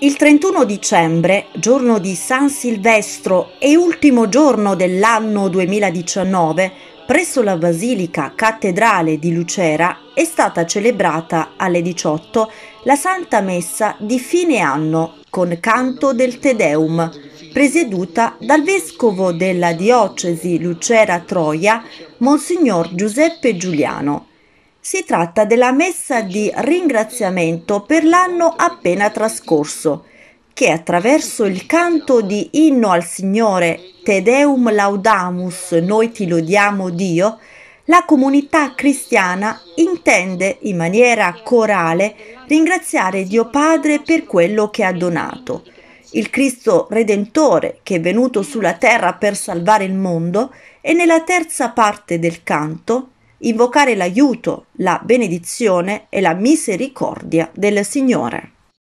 Il 31 dicembre, giorno di San Silvestro e ultimo giorno dell'anno 2019, presso la Basilica Cattedrale di Lucera è stata celebrata alle 18 la Santa Messa di fine anno con canto del Tedeum, presieduta dal vescovo della diocesi Lucera Troia, Monsignor Giuseppe Giuliano. Si tratta della messa di ringraziamento per l'anno appena trascorso, che attraverso il canto di inno al Signore Te Deum Laudamus, noi ti lodiamo Dio, la comunità cristiana intende in maniera corale ringraziare Dio Padre per quello che ha donato. Il Cristo Redentore che è venuto sulla terra per salvare il mondo e nella terza parte del canto invocare l'aiuto, la benedizione e la misericordia del Signore.